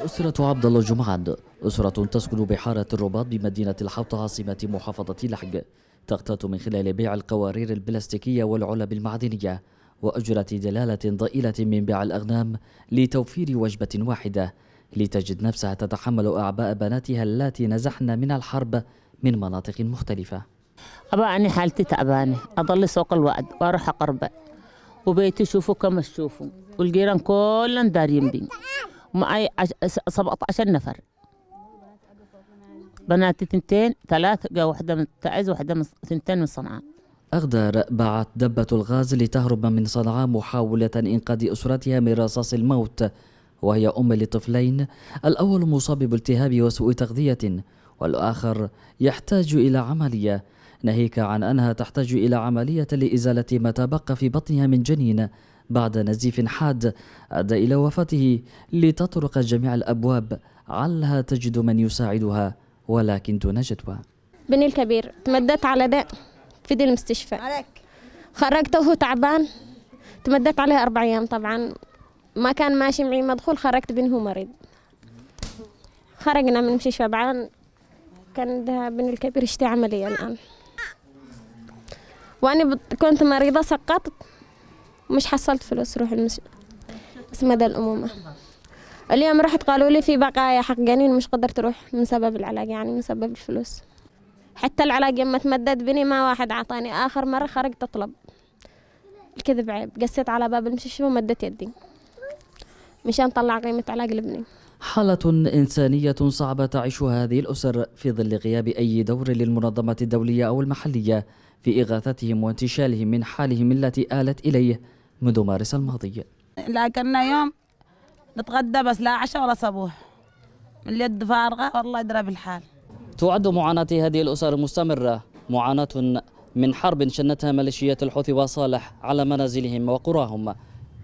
أسرة عبد الله جمعان أسرة تسكن بحارة الرباط بمدينة الحوطة عاصمة محافظة لحج تغتات من خلال بيع القوارير البلاستيكية والعلب المعدنية وأجرة دلالة ضئيلة من بيع الأغنام لتوفير وجبة واحدة لتجد نفسها تتحمل أعباء بناتها اللاتي نزحن من الحرب من مناطق مختلفة أني حالتي تعبانة أضل سوق الوعد وأروح أقرب وبيتي شوفوا كما تشوفوا والجيران كلهم دارين بي معي 17 نفر بناتي اثنتين ثلاث واحدة من تعز واحدة من تنتين من صنعاء أغدر باعت دبة الغاز لتهرب من صنعاء محاولة إنقاذ أسرتها من رصاص الموت وهي أم لطفلين الأول مصاب بالتهاب وسوء تغذية والآخر يحتاج إلى عملية ناهيك عن أنها تحتاج إلى عملية لإزالة ما تبقى في بطنها من جنين بعد نزيف حاد أدى إلى وفاته لتطرق جميع الأبواب علها تجد من يساعدها ولكن دون جدوى بني الكبير تمدت على داء في دي المستشفى عليك. خرجته وهو تعبان تمدت عليه أربع أيام طبعا ما كان ماشي معي مدخول خرجت بينه مريض خرجنا من المستشفى بعد كان ده ابن الكبير اشتي عملية الآن وأنا كنت مريضة سقطت ومش حصلت فلوس روح المش... بس مدى الأمومة اليوم رحت قالوا لي في بقايا حق جنين مش قدرت اروح من سبب العلاج يعني من سبب الفلوس حتى العلاج لما تمدد بني ما واحد عطاني اخر مره خرجت اطلب الكذب عيب قسيت على باب المستشفى ومدت يدي مشان طلع قيمه علاج لابني حالة إنسانية صعبة تعيشها هذه الأسر في ظل غياب أي دور للمنظمة الدولية أو المحلية في إغاثتهم وانتشالهم من حالهم التي آلت إليه منذ مارس الماضي لا كنا يوم نتغدى بس لا عشاء ولا صبوح اليد فارغة والله يدرى بالحال تعد معاناة هذه الأسر مستمرة معاناة من حرب شنتها ميليشيات الحوثي وصالح على منازلهم وقراهم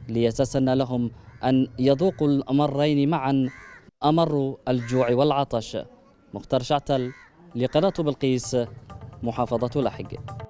ليتسنى لهم أن يذوقوا الأمرين معا أمر الجوع والعطش مختار شعتل لقناة بلقيس محافظة لحج